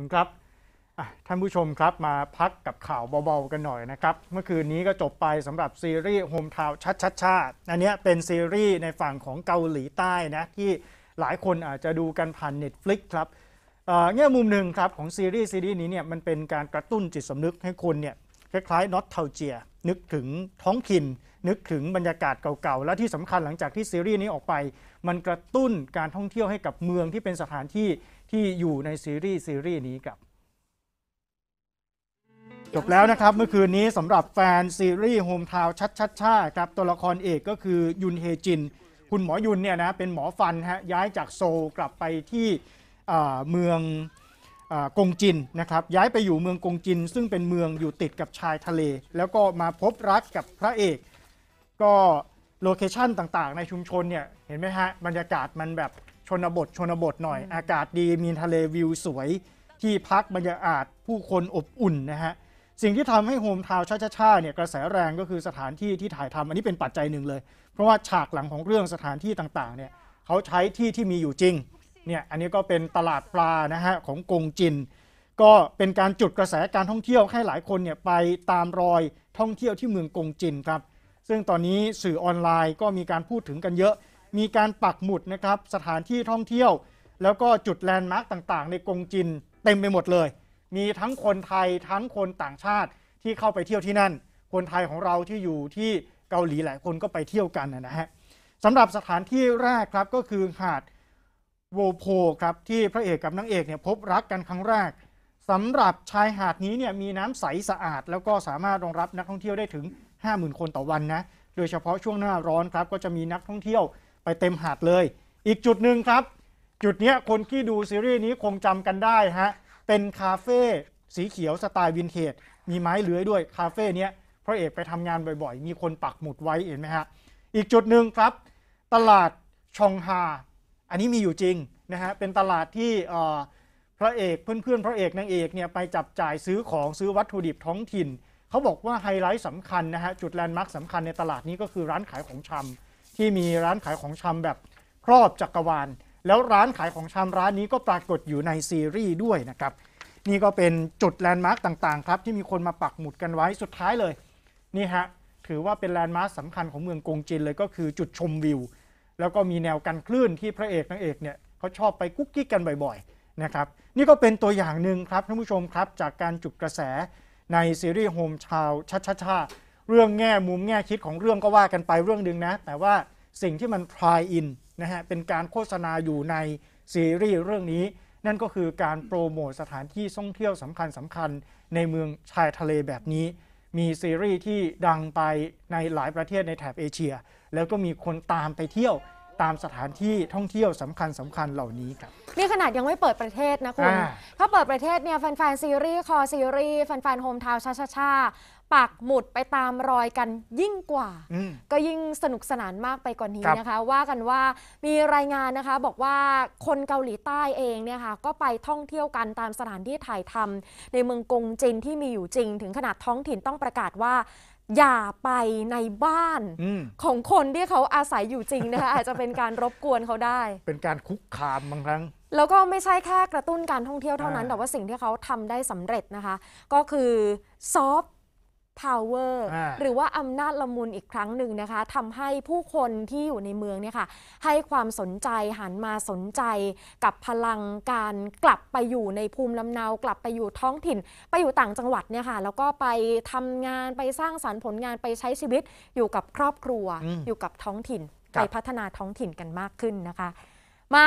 คุณครับท่านผู้ชมครับมาพักกับข่าวเบา ๆ กันหน่อยนะครับเมื่อคืนนี้ก็จบไปสำหรับซีรีส์โฮมทาวชัดชัดชาติอันนี้เป็นซีรีส์ในฝั่งของเกาหลีใต้นะที่หลายคนอาจจะดูกันผ่าน Netflix ครับเง่มุมหนึ่งครับของซีรีส์ซีรีส์นี้เนี่ยมันเป็นการกระตุ้นจิตสำนึกให้คนเนี่ยคล้ายๆน็อตเทาเจียนึกถึงท้องถิ่นนึกถึงบรรยากาศเก่าๆและที่สำคัญหลังจากที่ซีรีส์นี้ออกไปมันกระตุ้นการท่องเที่ยวให้กับเมืองที่เป็นสถานที่ที่อยู่ในซีรีส์ซีรีส์นี้กับ จบแล้วนะครับเมื่อคืนนี้สำหรับแฟนซีรีส์โฮมทาวชัดชัดชาครับตัวละครเอกก็คือยุนเฮจิน คุณหมอยุนเนี่ยนะเป็นหมอฟันฮะย้ายจากโซลกลับไปที่เมืองกงจินนะครับย้ายไปอยู่เมืองกงจิน ซึ่งเป็นเมืองอยู่ติดกับชายทะเล แล้วก็มาพบรักกับพระเอกก็โลเคชั่นต่างๆในชุมชนเนี่ยเห็นไหมฮะบรรยากาศมันแบบชนบทชนบทหน่อยอากาศดีมีทะเลวิวสวยที่พักบรรยากาศผู้คนอบอุ่นนะฮะสิ่งที่ทำให้โฮมทาวนาช้าๆเนี่ยกระแสแรงก็คือสถานที่ที่ถ่ายทำอันนี้เป็นปัจจัยหนึ่งเลย เพราะว่าฉากหลังของเรื่องสถานที่ต่างๆเนี่ยเขาใช้ที่ที่มีอยู่จริงเนี่ยอันนี้ก็เป็นตลาดปลานะฮะของกงจิน ก็เป็นการจุดกระแสการท่องเที่ยวให้หลายคนเนี่ยไปตามรอยท่องเที่ยวที่เมืองกงจินครับซึ่งตอนนี้สื่อออนไลน์ก็มีการพูดถึงกันเยอะมีการปักหมุดนะครับสถานที่ท่องเที่ยว แล้วก็จุดแลนด์มาร์กต่างๆในกรงจินเต็มไปหมดเลย มีทั้งคนไทยทั้งคนต่างชาติที่เข้าไปเที่ยวที่นั่น คนไทยของเราที่อยู่ที่เกาหลีหลายคนก็ไปเที่ยวกันนะฮะสำหรับสถานที่แรกครับก็คือหาดโวโพครับที่พระเอกกับนางเอกเนี่ยพบรักกันครั้งแรกสำหรับชายหาดนี้เนี่ยมีน้ำใสสะอาดแล้วก็สามารถรองรับนักท่องเที่ยวได้ถึง 50,000 คนต่อวันนะโดยเฉพาะช่วงหน้าร้อนครับก็จะมีนักท่องเที่ยวไปเต็มหาดเลย อีกจุดหนึ่งครับ จุดนี้คนที่ดูซีรีส์นี้คงจำกันได้ฮะ เป็นคาเฟ่สีเขียวสไตล์วินเทจ มีไม้เลื้อยด้วยคาเฟ่เนี้ยพระเอกไปทำงานบ่อยๆ มีคนปักหมุดไว้เห็นไหมฮะ อีกจุดหนึ่งครับ ตลาดชองฮา อันนี้มีอยู่จริงนะฮะ เป็นตลาดที่พระเอกเพื่อนๆพระเอกนางเอกเนี่ยไปจับจ่ายซื้อของซื้อวัตถุดิบท้องถิ่น เขาบอกว่าไฮไลท์สำคัญนะฮะ จุดแลนด์มาร์คสำคัญในตลาดนี้ก็คือร้านขายของชำที่มีร้านขายของชำแบบครอบจักกรวาล แล้วร้านขายของชำร้านนี้ก็ปรากฏอยู่ในซีรีส์ด้วยนะครับ นี่ก็เป็นจุดแลนด์มาร์กต่าง ๆ ครับ ที่มีคนมาปักหมุดกันไว้สุดท้ายเลย นี่ฮะ ถือว่าเป็นแลนด์มาร์กสำคัญของเมืองกงจินเลย ก็คือจุดชมวิว แล้วก็มีแนวกันคลื่นที่พระเอกนางเอกเนี่ยเขาชอบไปกุ๊กกิ๊กกันบ่อยๆนะครับนี่ก็เป็นตัวอย่างหนึ่งครับท่านผู้ชมครับจากการจุดกระแสในซีรีส์โฮมชาวชัชชาเรื่องแง่มุมแง่คิดของเรื่องก็ว่ากันไปเรื่องหนึ่งนะ แต่ว่าสิ่งที่มันพลายอินนะฮะเป็นการโฆษณาอยู่ในซีรีส์เรื่องนี้ นั่นก็คือการโปรโมทสถานที่ท่องเที่ยวสำคัญสำคัญในเมืองชายทะเลแบบนี้ มีซีรีส์ที่ดังไปในหลายประเทศในแถบเอเชีย แล้วก็มีคนตามไปเที่ยวตามสถานที่ท่องเที่ยวสำคัญสำคัญเหล่านี้ครับนี่ขนาดยังไม่เปิดประเทศนะคุณถ้าเปิดประเทศเนี่ยแฟนๆซีรีส์คอซีรีส์แฟนๆโฮมทาวชาชาชาปักหมุดไปตามรอยกันยิ่งกว่า ก็ยิ่งสนุกสนานมากไปกว่านนี้นะคะว่ากันว่ามีรายงานนะคะบอกว่าคนเกาหลีใต้เองเนี่ยค่ะก็ไปท่องเที่ยวกันตามสถานที่ถ่ายทำ ในเมืองกงจินที่มีอยู่จริง ถึงขนาดท้องถิ่นต้องประกาศว่าอย่าไปในบ้านอของคนที่เขาอาศัยอยู่จริงนะคะ อาจจะเป็นการรบกวนเขาได้ เป็นการคุกคามบางครั้ง แล้วก็ไม่ใช่แค่กระตุ้นการท่องเที่ยวเท่านั้นแต่ว่าสิ่งที่เขาทำได้สำเร็จนะคะ ก็คือ ซอฟต power หรือว่าอำนาจละมุนอีกครั้งหนึ่งนะคะทำให้ผู้คนที่อยู่ในเมืองเนี่ยค่ะให้ความสนใจ หันมาสนใจ กับพลังการกลับไปอยู่ในภูมิลำเนา กลับไปอยู่ท้องถิ่น ไปอยู่ต่างจังหวัดเนี่ยค่ะแล้วก็ไปทำงานไปสร้างสารรค์ผลงานไปใช้ชีวิต อยู่กับครอบครัวอยู่กับท้องถิ่นไปพัฒนาท้องถิ่นกันมากขึ้นนะคะมา